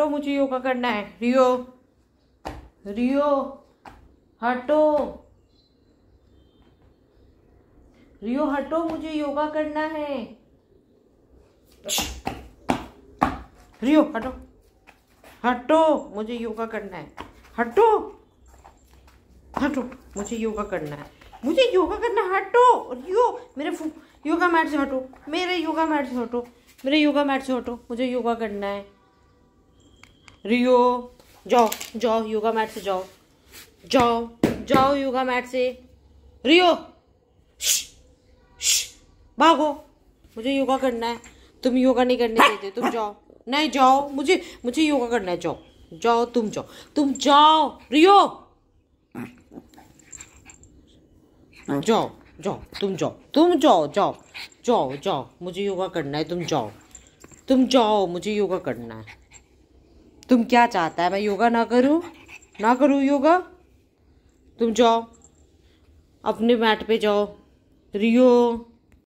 हटो मुझे योगा करना है रियो रियो हटो रियो हटो मुझे योगा करना है रियो हटो हटो मुझे योगा करना है हटो हटो मुझे योगा करना है मुझे योगा करना हटो रियो मेरे योगा मैट से हटो मेरे योगा मैट से हटो मेरे योगा मैट से हटो मुझे योगा करना है रियो जाओ जाओ योगा मैट से जाओ जाओ जाओ योगा मैट से रियो भागो मुझे योगा करना है तुम योगा नहीं करने देते तुम जाओ नहीं जाओ मुझे मुझे योगा करना है जाओ जाओ तुम जाओ तुम जाओ रियो जाओ जाओ तुम जाओ तुम जाओ जाओ जाओ जाओ मुझे योगा करना है तुम जाओ तुम जाओ मुझे योगा करना है तुम क्या चाहता है मैं योगा ना करूँ ना करूँ योगा तुम जाओ अपने मैट पे जाओ रियो